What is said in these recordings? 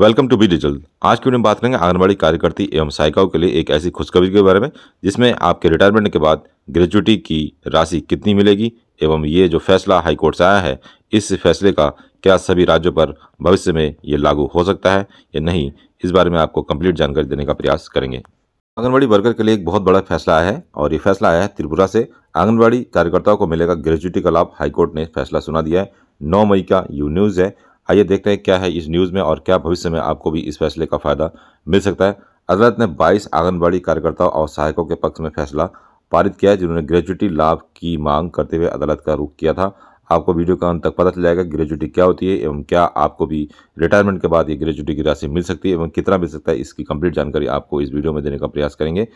welcome to be digital आज की video में बात करेंगे आंगनबाड़ी कार्यकर्ती एवं सहायिकाओं के लिए एक ऐसी खुशखबरी के बारे में जिसमें आपके रिटायरमेंट के बाद ग्रेजुएटी की राशि कितनी मिलेगी एवं ये जो फैसला हाईकोर्ट से आया है इस फैसले का क्या सभी राज्यों पर भविष्य में ये लागू हो सकता है या नहीं इस बारे में आपको कंप्लीट जानकारी देने का प्रयास करेंगे आंगनबाड़ी वर्कर के लिए एक बहुत बड़ा फैसला आया है और ये फैसला आया है त्रिपुरा से आंगनबाड़ी कार्यकर्ताओं को मिलेगा ग्रेजुएटी का लाभ हाईकोर्ट ने फैसला सुना दिया है नौ मई का यू न्यूज़ है आइए देखते हैं क्या है इस न्यूज़ में और क्या भविष्य में आपको भी इस फैसले का फ़ायदा मिल सकता है अदालत ने 22 आंगनबाड़ी कार्यकर्ताओं और सहायकों के पक्ष में फैसला पारित किया है जिन्होंने ग्रेजुटी लाभ की मांग करते हुए अदालत का रुख किया था आपको वीडियो का अंत तक पता चल जाएगा ग्रेजुटी क्या होती है एवं क्या आपको भी रिटायरमेंट के बाद ये ग्रेजुटी की राशि मिल सकती है एवं कितना मिल सकता है इसकी कंप्लीट जानकारी आपको इस वीडियो में देने का प्रयास करेंगे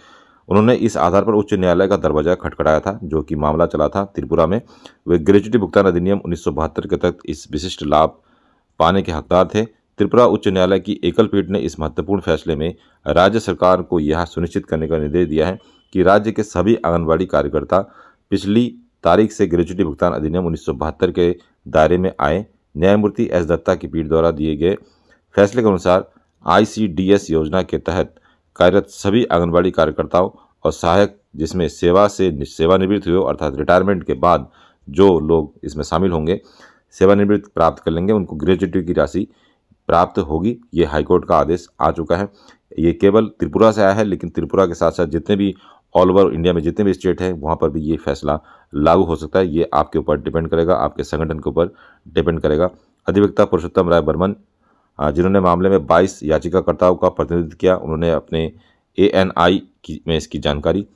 उन्होंने इस आधार पर उच्च न्यायालय का दरवाजा खटखटाया था जो कि मामला चला था त्रिपुरा में वे ग्रेजुटी भुगतान अधिनियम उन्नीस के तहत इस विशिष्ट लाभ पाने के हकदार थे त्रिपुरा उच्च न्यायालय की एकल पीठ ने इस महत्वपूर्ण फैसले में राज्य सरकार को यह सुनिश्चित करने का निर्देश दिया है कि राज्य के सभी आंगनबाड़ी कार्यकर्ता पिछली तारीख से ग्रेजुटी भुगतान अधिनियम उन्नीस के दायरे में आए न्यायमूर्ति एस दत्ता की पीठ द्वारा दिए गए फैसले के अनुसार आईसीडीएस योजना के तहत कार्यरत सभी आंगनबाड़ी कार्यकर्ताओं और सहायक जिसमें सेवा से सेवानिवृत्त हुए अर्थात रिटायरमेंट के बाद जो लोग इसमें शामिल होंगे सेवानिवृत्त प्राप्त कर लेंगे उनको ग्रेजुएटी की राशि प्राप्त होगी ये हाईकोर्ट का आदेश आ चुका है ये केवल त्रिपुरा से आया है लेकिन त्रिपुरा के साथ साथ जितने भी ऑल ओवर इंडिया में जितने भी स्टेट हैं वहाँ पर भी ये फैसला लागू हो सकता है ये आपके ऊपर डिपेंड करेगा आपके संगठन के ऊपर डिपेंड करेगा अधिवक्ता पुरुषोत्तम राय बर्मन जिन्होंने मामले में 22 याचिकाकर्ताओं का प्रतिनिधित्व किया उन्होंने अपने ए एन आई की में इसकी जानकारी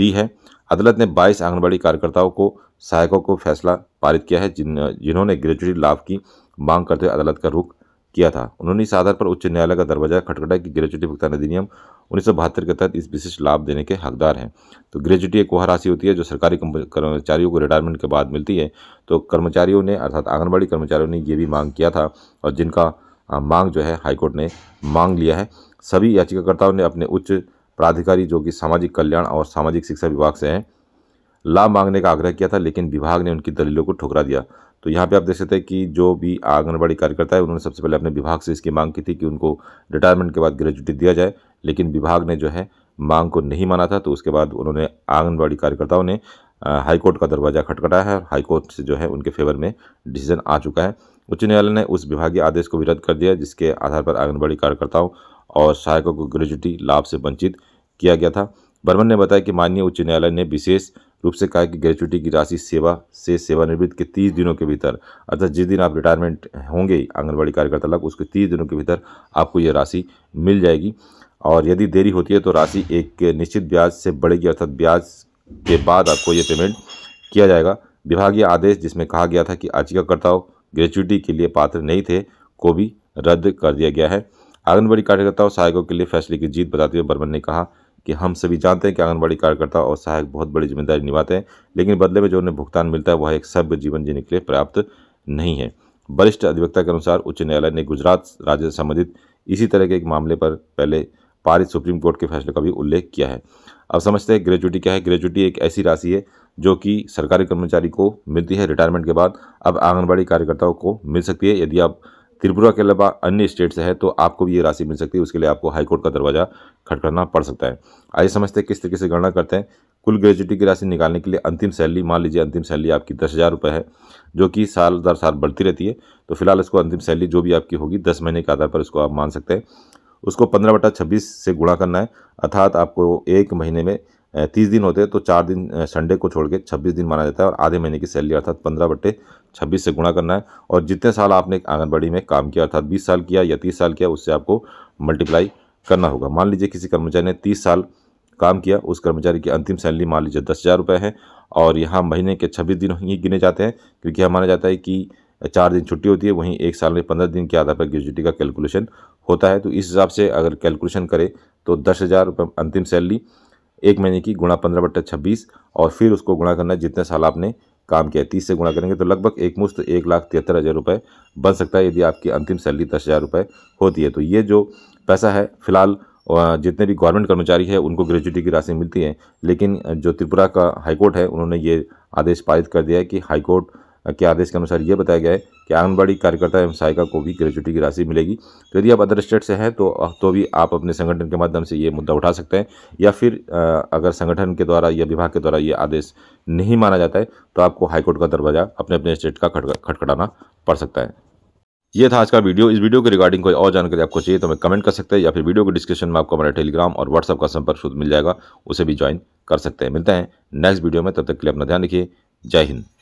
दी है अदालत ने 22 आंगनबाड़ी कार्यकर्ताओं को सहायकों को फैसला पारित किया है जिन जिन्होंने ग्रेजुएटी लाभ की मांग करते हुए अदालत का रुख किया था उन्होंने इस आधार पर उच्च न्यायालय का दरवाजा खटखटा कि ग्रेजुएटी भुगतान अधिनियम उन्नीस के तहत इस विशेष लाभ देने के हकदार हैं तो ग्रेजुएटी एक वह राशि होती है जो सरकारी कर्मचारियों को रिटायरमेंट के बाद मिलती है तो कर्मचारियों ने अर्थात आंगनबाड़ी कर्मचारियों ने ये भी मांग किया था और जिनका मांग जो है हाईकोर्ट ने मांग लिया है सभी याचिकाकर्ताओं ने अपने उच्च प्राधिकारी जो कि सामाजिक कल्याण और सामाजिक शिक्षा विभाग से हैं लाभ मांगने का आग्रह किया था लेकिन विभाग ने उनकी दलीलों को ठुकरा दिया तो यहाँ पे आप देख सकते हैं कि जो भी आंगनबाड़ी कार्यकर्ता है उन्होंने सबसे पहले अपने विभाग से इसकी मांग की थी कि उनको रिटायरमेंट के बाद ग्रेजुटी दिया जाए लेकिन विभाग ने जो है मांग को नहीं माना था तो उसके बाद उन्होंने आंगनबाड़ी कार्यकर्ताओं ने हाईकोर्ट का दरवाज़ा खटखटाया है और हाईकोर्ट से जो है उनके फेवर में डिसीजन आ चुका है उच्च न्यायालय ने उस विभागीय आदेश को भी रद्द कर दिया जिसके आधार पर आंगनबाड़ी कार्यकर्ताओं और सहायकों को ग्रेजुटी लाभ से वंचित किया गया था बर्मन ने बताया कि माननीय उच्च न्यायालय ने विशेष रूप से कहा कि ग्रेचुटी की राशि सेवा से सेवानिवृत्त के तीस दिनों के भीतर अर्थात जिस दिन आप रिटायरमेंट होंगे आंगनबाड़ी कार्यकर्ता लग उसके तीस दिनों के भीतर आपको यह राशि मिल जाएगी और यदि देरी होती है तो राशि एक निश्चित ब्याज से बढ़ेगी अर्थात ब्याज के बाद आपको ये पेमेंट किया जाएगा विभागीय आदेश जिसमें कहा गया था कि याचिकाकर्ताओं ग्रेचुटी के लिए पात्र नहीं थे को भी रद्द कर दिया गया है आंगनबाड़ी कार्यकर्ता और सहायकों के लिए फैसले की जीत बताते हुए बर्मन ने कहा कि हम सभी जानते हैं कि आंगनबाड़ी कार्यकर्ता और सहायक बहुत बड़ी जिम्मेदारी निभाते हैं लेकिन बदले में जो उन्हें भुगतान मिलता है वह एक सभ्य जीवन जीने के लिए पर्याप्त नहीं है वरिष्ठ अधिवक्ता के अनुसार उच्च न्यायालय ने गुजरात राज्य से संबंधित इसी तरह के एक मामले पर पहले पारित सुप्रीम कोर्ट के फैसले का भी उल्लेख किया है अब समझते हैं ग्रेचुटी क्या है ग्रेचुटी एक ऐसी राशि है जो कि सरकारी कर्मचारी को मिलती है रिटायरमेंट के बाद अब आंगनबाड़ी कार्यकर्ताओं को मिल सकती है यदि आप त्रिपुरा के अलावा अन्य स्टेट से है तो आपको भी ये राशि मिल सकती है उसके लिए आपको हाईकोर्ट का दरवाज़ा खटखटना पड़ सकता है आइए समझते हैं किस तरीके से गणना करते हैं कुल ग्रेजुटी की राशि निकालने के लिए अंतिम सैलरी मान लीजिए अंतिम सैलरी आपकी दस हज़ार रुपये है जो कि साल दर साल बढ़ती रहती है तो फिलहाल इसको अंतिम सैलरी जो भी आपकी होगी दस महीने के आधार पर इसको आप मान सकते हैं उसको पंद्रह बटा छब्बीस से गुणा करना है अर्थात आपको एक महीने में तीस दिन होते हैं तो चार दिन संडे को छोड़ के छब्बीस दिन माना जाता है और आधे महीने की सैलरी अर्थात पंद्रह बट्टे छब्बीस से गुणा करना है और जितने साल आपने आंगनबाड़ी में काम किया अर्थात बीस साल किया या तीस साल किया उससे आपको मल्टीप्लाई करना होगा मान लीजिए किसी कर्मचारी ने तीस साल काम किया उस कर्मचारी की अंतिम सैलरी मान लीजिए दस हज़ार रुपये है और यहाँ महीने के छब्बीस दिन ही गिने जाते हैं क्योंकि यहाँ माना जाता है कि चार दिन छुट्टी होती है वहीं एक साल में पंद्रह दिन के आधार पर ग्रेजुटी का कैलकुलेशन होता है तो इस हिसाब से अगर कैलकुलेशन करें तो दस हज़ार रुपये अंतिम सैलरी एक महीने की गुणा पंद्रह बट्टा छब्बीस और फिर उसको गुणा करना जितने साल आपने काम किया तीस से गुणा करेंगे तो लगभग एक मुश्त एक लाख तिहत्तर हज़ार रुपये बन सकता है यदि आपकी अंतिम सैलरी दस हज़ार रुपये होती है तो ये जो पैसा है फिलहाल जितने भी गवर्नमेंट कर्मचारी है उनको ग्रेजुटी की राशि मिलती है लेकिन जो त्रिपुरा का हाईकोर्ट है उन्होंने ये आदेश पारित कर दिया है कि हाईकोर्ट के आदेश के अनुसार यह बताया गया है कि आंगनबाड़ी कार्यकर्ता एवं सहायिका को भी ग्रेचुटी की राशि मिलेगी तो यदि आप अदर स्टेट से हैं तो तो भी आप अपने संगठन के माध्यम से ये मुद्दा उठा सकते हैं या फिर अगर संगठन के द्वारा या विभाग के द्वारा ये आदेश नहीं माना जाता है तो आपको हाईकोर्ट का दरवाज़ा अपने अपने स्टेट का खटखटाना पड़ सकता है ये था आज का वीडियो इस वीडियो के रिगार्डिंग कोई और जानकारी आपको चाहिए तो हमें कमेंट कर सकते हैं या फिर वीडियो के डिस्क्रिप्शन में आपको हमारा टेलीग्राम और व्हाट्सअप का संपर्क शुद्ध मिल जाएगा उसे भी ज्वाइन कर सकते हैं मिलते हैं नेक्स्ट वीडियो में तब तक के लिए अपना ध्यान रखिए जय हिंद